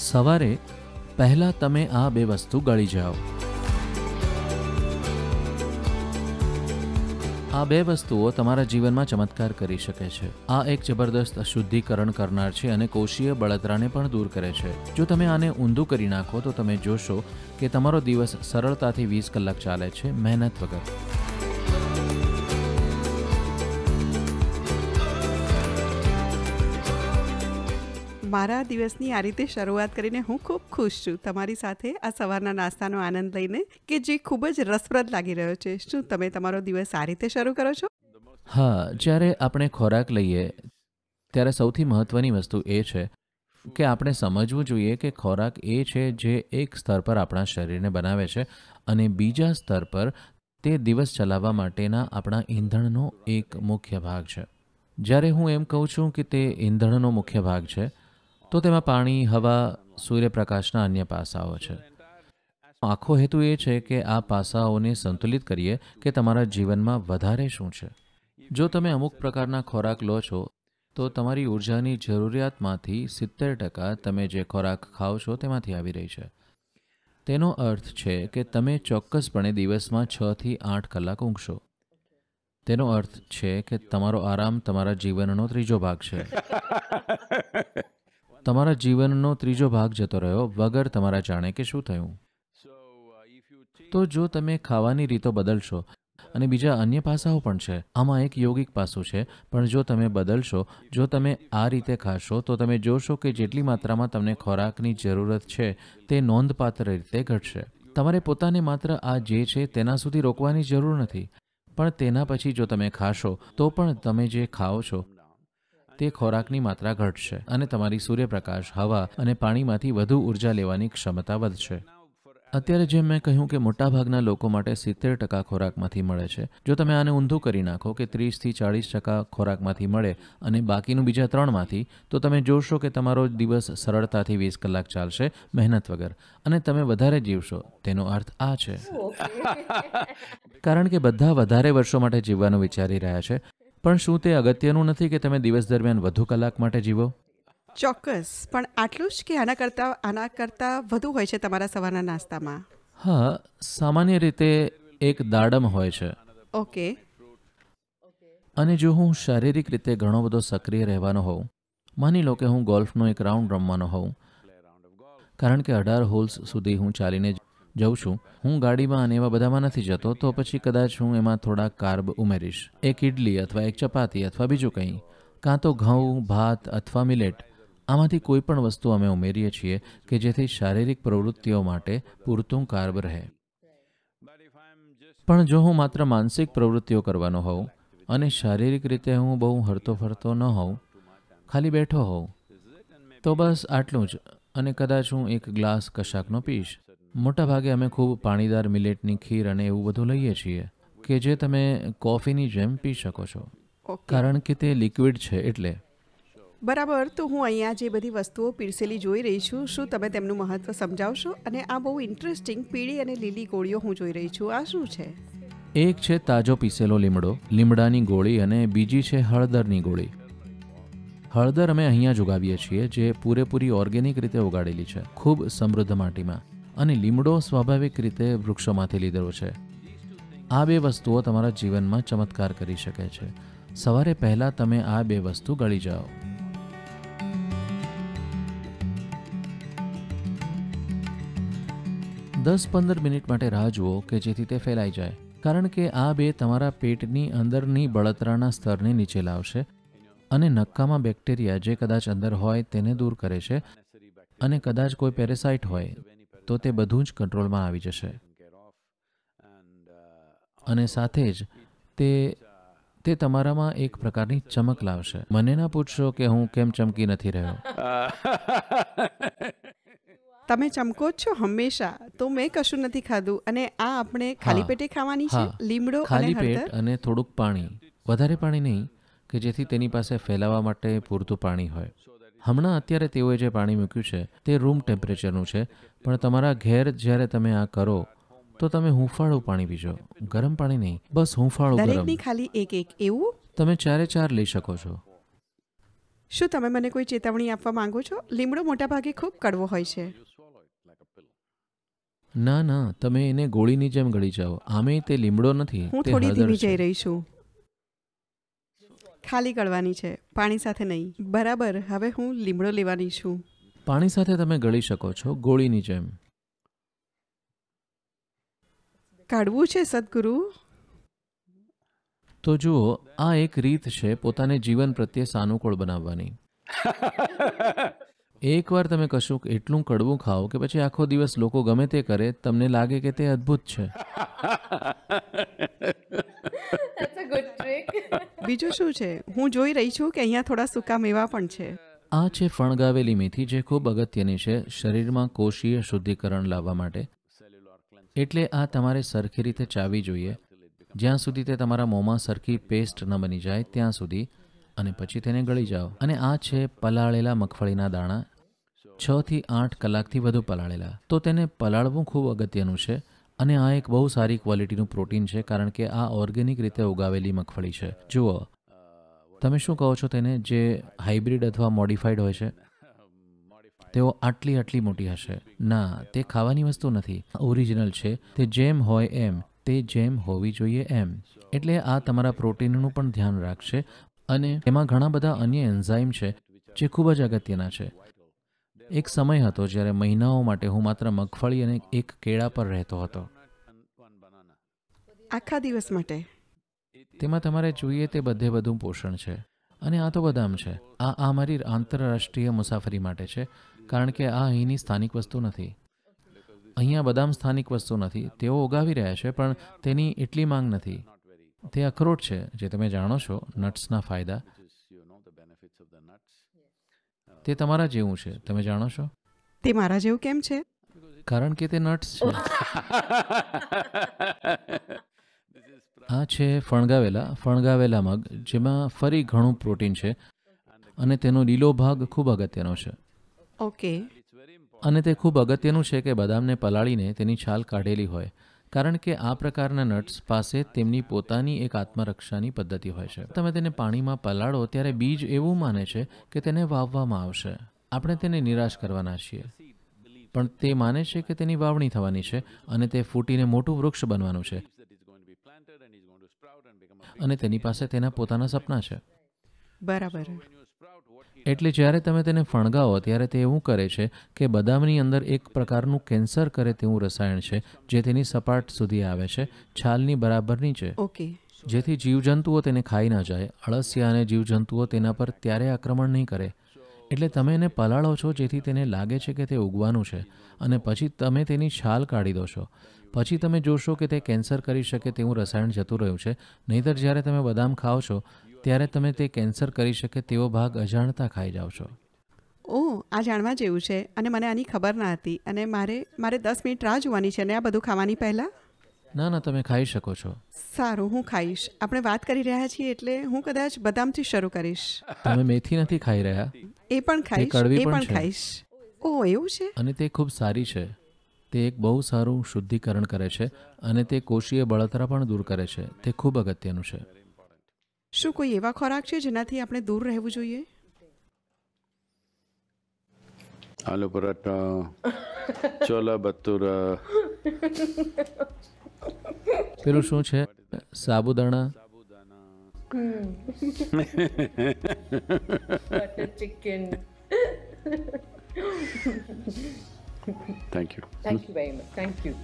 સવારે પહેલાં તમે આ બે વસ્તુ ગળી જાઓ આ બે વસ્તુઓ તમારા જીવનમાં ચમત્કાર કરી શકે છે આ એક જબરદસ્ત શુદ્ધિકરણ કરનાર છે અને કોષીય બળતરાને પણ દૂર કરે છે જો તમે આને ઊંધું કરી નાખો તો તમે જોશો કે તમારો દિવસ સરળતાથી વીસ કલાક ચાલે છે મહેનત વગર મારા દિવસની આ રીતે શરૂઆત કરીને હું ખૂબ ખુશ છું તમારી સાથે આ સવારના નાસ્તાનો આનંદ લઈને કે જે ખૂબ જ રસપ્રદ લાગી રહ્યો છે શું તમે તમારો દિવસ આ રીતે શરૂ કરો છો હા જ્યારે આપણે ખોરાક લઈએ ત્યારે સૌથી મહત્ત્વની વસ્તુ એ છે કે આપણે સમજવું જોઈએ કે ખોરાક એ છે જે એક સ્તર પર આપણા શરીરને બનાવે છે અને બીજા સ્તર પર તે દિવસ ચલાવવા માટેના આપણા ઈંધણનો એક મુખ્ય ભાગ છે જ્યારે હું એમ કહું છું કે તે ઈંધણનો મુખ્ય ભાગ છે તો તેમાં પાણી હવા સૂર્યપ્રકાશના અન્ય પાસાઓ છે આખો હેતુ એ છે કે આ પાસાઓને સંતુલિત કરીએ કે તમારા જીવનમાં વધારે શું છે જો તમે અમુક પ્રકારના ખોરાક લો છો તો તમારી ઉર્જાની જરૂરિયાતમાંથી સિત્તેર ટકા તમે જે ખોરાક ખાઓ છો તેમાંથી આવી રહી છે તેનો અર્થ છે કે તમે ચોક્કસપણે દિવસમાં છથી આઠ કલાક ઊંઘશો તેનો અર્થ છે કે તમારો આરામ તમારા જીવનનો ત્રીજો ભાગ છે તમારા જીવનનો ત્રીજો ભાગ જતો રહ્યો વગર તમારા જાણે કે શું થયું તો જો તમે ખાવાની રીતો બદલશો અને બીજા અન્ય પાસાઓ પણ છે આમાં એક યોગિક પાસું છે પણ જો તમે બદલશો જો તમે આ રીતે ખાશો તો તમે જોશો કે જેટલી માત્રામાં તમને ખોરાકની જરૂરત છે તે નોંધપાત્ર રીતે ઘટશે તમારે પોતાને માત્ર આ જે છે તેના સુધી રોકવાની જરૂર નથી પણ તેના પછી જો તમે ખાશો તો પણ તમે જે ખાઓ છો તે ખોરાકની માત્રા ઘટશે અને તમારી સૂર્યપ્રકાશ હવા અને પાણીમાંથી વધુ ઉર્જા લેવાની ક્ષમતા વધશે અત્યારે જેમ મેં કહ્યું કે મોટાભાગના લોકો માટે સિત્તેર ટકા ખોરાકમાંથી મળે છે જો તમે આને ઊંધું કરી નાખો કે ત્રીસથી ચાળીસ ટકા ખોરાકમાંથી મળે અને બાકીનું બીજા ત્રણમાંથી તો તમે જોશો કે તમારો દિવસ સરળતાથી વીસ કલાક ચાલશે મહેનત વગર અને તમે વધારે જીવશો તેનો અર્થ આ છે કારણ કે બધા વધારે વર્ષો માટે જીવવાનું વિચારી રહ્યા છે પણ શું તે અગત્યનું નથી કે તમે દિવસ દરમિયાન વધુ કલાક માટે જીવો ચોક્કસ પણ આટલું જ કે આના કરતાં આના કરતાં વધુ હોય છે તમારા સવારના નાસ્તામાં હા સામાન્ય રીતે એક દાડમ હોય છે ઓકે અને જો હું શારીરિક રીતે ઘણો બધો સક્રિય રહેવાનો હોઉં માની લો કે હું ગોલ્ફનો એક રાઉન્ડ રમવાનો હોઉં કારણ કે અઢાર હોલ્સ સુધી હું ચાલીને જઉં છું હું ગાડીમાં અને એવા બધામાં નથી જતો તો પછી કદાચ હું એમાં થોડા કાર્બ ઉમેરીશ એક ઇડલી અથવા એક ચપાતી અથવા બીજું કંઈ કાં તો ઘઉં ભાત અથવા મિલેટ આમાંથી કોઈ પણ વસ્તુ અમે ઉમેરીએ છીએ કે જેથી શારીરિક પ્રવૃત્તિઓ માટે પૂરતું કાર્બ રહે પણ જો હું માત્ર માનસિક પ્રવૃત્તિઓ કરવાનો હોઉં અને શારીરિક રીતે હું બહુ હરતો ફરતો ન હોઉં ખાલી બેઠો હોઉં તો બસ આટલું જ અને કદાચ હું એક ગ્લાસ કશાકનો પીશ મોટાભાગે અમે ખૂબ પાણીદાર મિલેટની ખીર અને એવું બધું લઈએ છીએ કે જે તમે કોફીની જેમ પી શકો છો કારણ કે તે લિક્વિડ છે એટલે બરાબર તો હું અહીંયા જે બધી વસ્તુઓ પીરસેલી જોઈ રહી છું શું તમે તેમનું મહત્વ સમજાવશો અને આ બહુ ઇન્ટરેસ્ટિંગ પીળી અને લીલી ગોળીઓ હું જોઈ રહી છું આ શું છે એક છે તાજો પીસેલો લીમડો લીમડાની ગોળી અને બીજી છે હળદરની ગોળી હળદર અમે અહીંયા જ ઉગાવીએ છીએ જે પૂરેપૂરી ઓર્ગેનિક રીતે ઉગાડેલી છે ખૂબ સમૃદ્ધ માટીમાં અને લીમડો સ્વાભાવિક રીતે વૃક્ષોમાંથી લીધેલો છે આ બે વસ્તુઓ તમારા જીવનમાં ચમત્કાર કરી શકે છે સવારે પહેલાં તમે આ બે વસ્તુ ગળી જાઓ દસ પંદર મિનિટ માટે રાહ જુઓ કે જેથી તે ફેલાઈ જાય કારણ કે આ બે તમારા પેટની અંદરની બળતરાના સ્તરને નીચે લાવશે અને નક્કામાં બેક્ટેરિયા જે કદાચ અંદર હોય તેને દૂર કરે છે અને કદાચ કોઈ પેરેસાઇટ હોય તો તે બધું જ કંટ્રોલમાં આવી જશે અને સાથે જ તે તે તમારામાં એક પ્રકારની ચમક લાવશે મને ના પૂછશો કે હું કેમ ચમકી નથી રહ્યો તમે ચમકો જ છો હંમેશા તો મેં કશું નથી ખાધું અને આ આપણે ખાલી પેટે ખાવાની છે લીમડો ખાલી પેટ અને થોડુંક પાણી વધારે પાણી નહીં કે જેથી તેની પાસે ફેલાવા માટે પૂરતું પાણી હોય હમણાં અત્યારે તેઓએ જે પાણી મૂક્યું છે તે રૂમ ટેમ્પરેચરનું છે પણ તમારા ઘેર જ્યારે તમે આ કરો તો તમે હુંફાળું પાણી પીજો ગરમ પાણી નહીં બસ હૂંફાળું ગરમ ખાલી એક એક એવું તમે ચારે ચાર લઈ શકો છો શું તમે મને કોઈ ચેતવણી આપવા માંગો છો લીમડો મોટા ભાગે ખૂબ કડવો હોય છે ના ના તમે એને ગોળીની જેમ ગળી જાઓ આમે તે લીમડો નથી હું થોડી ધીમી જઈ રહી છું ખાલી કળવાની છે પાણી સાથે નહીં બરાબર હવે હું લીમડો લેવાની છું પાણી સાથે તમે ગળી શકો છો ગોળીની જેમ કાઢવું છે સદગુરુ તો જુઓ આ એક રીત છે પોતાને જીવન પ્રત્યે સાનુકૂળ બનાવવાની એકવાર તમે કશુંક એટલું કડવું ખાઓ કે પછી આખો દિવસ લોકો ગમે તે કરે તમને લાગે કે તે અદ્ભુત છે બીજું શું છે હું જોઈ રહી છું કે અહીંયા થોડા સૂકા મેવા પણ છે આ છે ફણગાવેલી મેથી જે ખૂબ અગત્યની છે શરીરમાં કોષીય શુદ્ધિકરણ લાવવા માટે એટલે આ તમારે સરખી રીતે ચાવી જોઈએ જ્યાં સુધી તે તમારા મોંમાં સરખી પેસ્ટ ન બની જાય ત્યાં સુધી અને પછી તેને ગળી જાઓ અને આ છે પલાળેલા મગફળીના દાણા છથી આઠ કલાકથી વધુ પલાળેલા તો તેને પલાળવું ખૂબ અગત્યનું છે અને આ એક બહુ સારી ક્વોલિટીનું પ્રોટીન છે કારણ કે આ ઓર્ગેનિક રીતે ઉગાવેલી મગફળી છે જુઓ તમે શું કહો છો તેને જે હાઇબ્રિડ અથવા મોડિફાઈડ હોય છે તેઓ આટલી આટલી મોટી હશે ના તે ખાવાની વસ્તુ નથી ઓરિજિનલ છે તે જેમ હોય એમ તે જેમ હોવી જોઈએ એમ એટલે આ તમારા પ્રોટીનનું પણ ધ્યાન રાખશે અને તેમાં ઘણા બધા અન્ય એન્ઝાઇમ છે જે ખૂબ જ અગત્યના છે એક સમય હતો જ્યારે મહિનાઓ માટે હું માત્ર મગફળી અને એક કેળા પર રહેતો હતો આખા દિવસ માટે તેમાં તમારે જોઈએ તે બધે બધું પોષણ છે અને આ તો બદામ છે આ આ મારી આંતરરાષ્ટ્રીય મુસાફરી માટે છે કારણ કે આ અહીંની સ્થાનિક વસ્તુ નથી અહીંયા બદામ સ્થાનિક વસ્તુ નથી તેઓ ઉગાવી રહ્યા છે પણ તેની એટલી માંગ નથી તે અખરોટ છે જે તમે જાણો છો નટ્સના ફાયદા તે તમારા જેવું છે તમે જાણો છો તે મારા જેવું કેમ છે કારણ કે તે નટ્સ છે આ છે ફણગાવેલા ફણગાવેલા મગ જેમાં ફરી ઘણું પ્રોટીન છે અને તેનો લીલો ભાગ ખૂબ અગત્યનો છે ઓકે અને તે ખૂબ અગત્યનું છે કે બદામને પલાળીને તેની છાલ કાઢેલી હોય કારણ કે આ પ્રકારના નટ્સ પાસે તેમની પોતાની એક આત્મરક્ષાની પદ્ધતિ હોય છે તમે તેને પાણીમાં પલાળો ત્યારે બીજ એવું માને છે કે તેને વાવવામાં આવશે આપણે તેને નિરાશ કરવાના છીએ પણ તે માને છે કે તેની વાવણી થવાની છે અને તે ફૂટીને મોટું વૃક્ષ બનવાનું છે અને તેની પાસે તેના પોતાના સપના છે બરાબર એટલે જ્યારે તમે તેને ફણગાવો ત્યારે તે એવું કરે છે કે બદામની અંદર એક પ્રકારનું કેન્સર કરે તેવું રસાયણ છે જે તેની સપાટ સુધી આવે છે છાલની બરાબરની છે ઓકે જેથી જીવજંતુઓ તેને ખાઈ ના જાય અળસિયા અને જીવજંતુઓ તેના પર ત્યારે આક્રમણ નહીં કરે એટલે તમે એને પલાળો છો જેથી તેને લાગે છે કે તે ઉગવાનું છે અને પછી તમે તેની છાલ કાઢી દો છો પછી તમે જોશો કે તે કેન્સર કરી શકે તેવું રસાયણ જતું રહ્યું છે નહીંતર જ્યારે તમે બદામ ખાઓ છો ત્યારે તમે તે કેન્સર કરી શકે તેવો ભાગ અજાણતા ખાઈ જાઓ છો ઓહ આ જાણવા જેવું છે અને મને આની ખબર ના હતી અને મારે મારે દસ મિનિટ રાહ જોવાની છે ને આ બધું ખાવાની પહેલાં ના ના તમે ખાઈ શકો છો સારું હું ખાઈશ આપણે વાત કરી રહ્યા છીએ એટલે હું કદાચ બદામથી શરૂ કરીશ તમે મેથી નથી ખાઈ રહ્યા એ પણ ખાઈશ એ પણ ખાઈશ ઓ એવું છે અને તે ખૂબ સારી છે તે એક બહુ સારું શુદ્ધિકરણ કરે છે અને તે કોષીય બળતરા પણ દૂર કરે છે તે ખૂબ અગત્યનું છે શું કોઈ એવા ખોરાક છે જેનાથી આપણે દૂર રહેવું જોઈએ આલુ પરાઠા ચોલા બતુરા પેલું શું છે સાબુદાણા chicken thank you thank you very much thank you